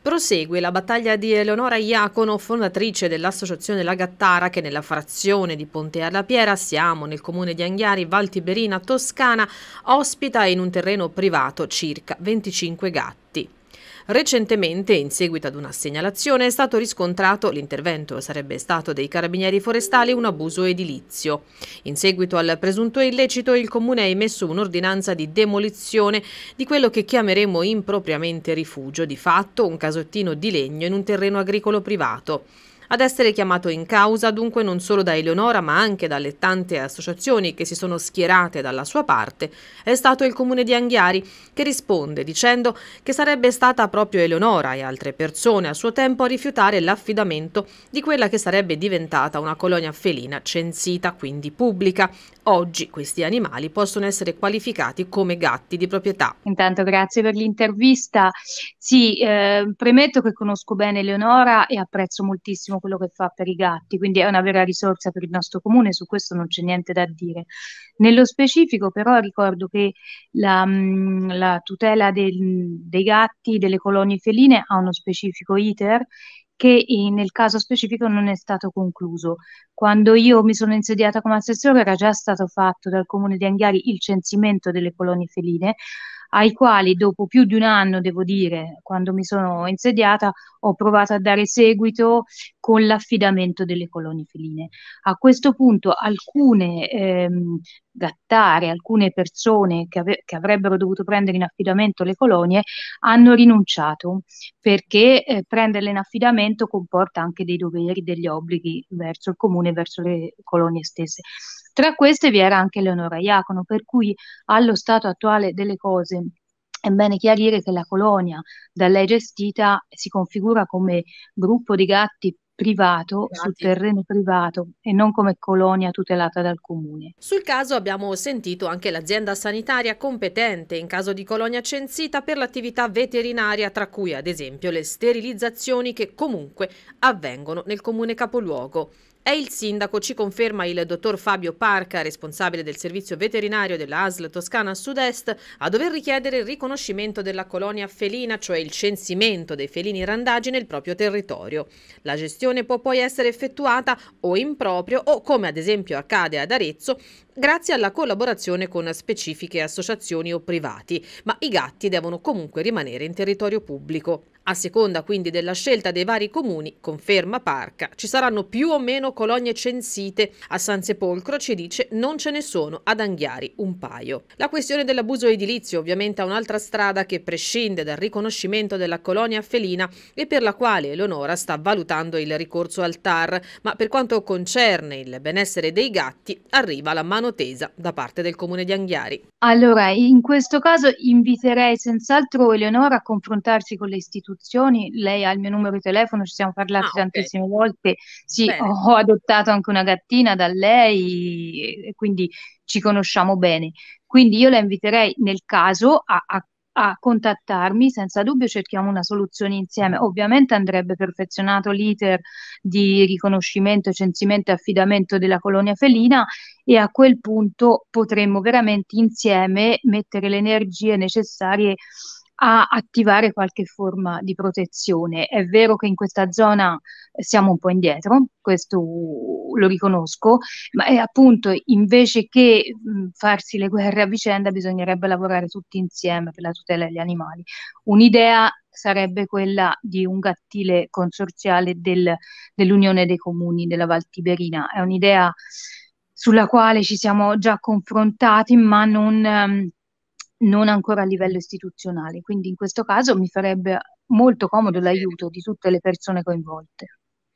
Prosegue la battaglia di Eleonora Iacono, fondatrice dell'associazione La Gattara, che nella frazione di Ponte alla Piera, siamo nel comune di Anghiari, Valtiberina, Toscana, ospita in un terreno privato circa 25 gatti. Recentemente, in seguito ad una segnalazione, è stato riscontrato l'intervento sarebbe stato dei carabinieri forestali un abuso edilizio. In seguito al presunto illecito, il Comune ha emesso un'ordinanza di demolizione di quello che chiameremo impropriamente rifugio, di fatto un casottino di legno in un terreno agricolo privato. Ad essere chiamato in causa dunque non solo da Eleonora ma anche dalle tante associazioni che si sono schierate dalla sua parte è stato il comune di Anghiari che risponde dicendo che sarebbe stata proprio Eleonora e altre persone a suo tempo a rifiutare l'affidamento di quella che sarebbe diventata una colonia felina censita quindi pubblica. Oggi questi animali possono essere qualificati come gatti di proprietà. Intanto grazie per l'intervista. Sì, eh, premetto che conosco bene Eleonora e apprezzo moltissimo quello che fa per i gatti, quindi è una vera risorsa per il nostro comune, su questo non c'è niente da dire. Nello specifico però ricordo che la, la tutela del, dei gatti, delle colonie feline ha uno specifico iter che nel caso specifico non è stato concluso. Quando io mi sono insediata come assessore era già stato fatto dal comune di Anghiari il censimento delle colonie feline, ai quali dopo più di un anno, devo dire, quando mi sono insediata, ho provato a dare seguito con l'affidamento delle colonie feline. A questo punto alcune ehm, gattare, alcune persone che, ave- che, avrebbero dovuto prendere in affidamento le colonie hanno rinunciato perché eh, prenderle in affidamento comporta anche dei doveri, degli obblighi verso il comune, verso le colonie stesse. Tra queste vi era anche Leonora Iacono, per cui allo stato attuale delle cose è bene chiarire che la colonia da lei gestita si configura come gruppo di gatti privato Grazie. su terreno privato e non come colonia tutelata dal comune. Sul caso abbiamo sentito anche l'azienda sanitaria competente in caso di colonia censita per l'attività veterinaria tra cui ad esempio le sterilizzazioni che comunque avvengono nel comune capoluogo è il sindaco, ci conferma il dottor Fabio Parca, responsabile del servizio veterinario della ASL Toscana Sud-Est, a dover richiedere il riconoscimento della colonia felina, cioè il censimento dei felini randagi nel proprio territorio. La gestione può poi essere effettuata o in proprio o, come ad esempio accade ad Arezzo, grazie alla collaborazione con specifiche associazioni o privati, ma i gatti devono comunque rimanere in territorio pubblico. A seconda quindi della scelta dei vari comuni, conferma Parca, ci saranno più o meno colonie censite. A San Sepolcro ci dice non ce ne sono, ad Anghiari un paio. La questione dell'abuso edilizio ovviamente ha un'altra strada che prescinde dal riconoscimento della colonia felina e per la quale Eleonora sta valutando il ricorso al TAR, ma per quanto concerne il benessere dei gatti arriva la mano tesa da parte del comune di Anghiari. Allora, in questo caso inviterei senz'altro Eleonora a confrontarsi con le istituzioni istituzioni, lei ha il mio numero di telefono, ci siamo parlati ah, tantissime volte, sì, bene. ho adottato anche una gattina da lei, e quindi ci conosciamo bene. Quindi io la inviterei nel caso a, a a contattarmi, senza dubbio cerchiamo una soluzione insieme. Ovviamente andrebbe perfezionato l'iter di riconoscimento, censimento e affidamento della colonia felina e a quel punto potremmo veramente insieme mettere le energie necessarie a attivare qualche forma di protezione. È vero che in questa zona eh, siamo un po' indietro, questo lo riconosco, ma è appunto invece che mh, mm, farsi le guerre a vicenda bisognerebbe lavorare tutti insieme per la tutela degli animali. Un'idea sarebbe quella di un gattile consorziale del, dell'Unione dei Comuni della Valtiberina. È un'idea sulla quale ci siamo già confrontati, ma non... Um, non ancora a livello istituzionale. Quindi in questo caso mi farebbe molto comodo l'aiuto di tutte le persone coinvolte.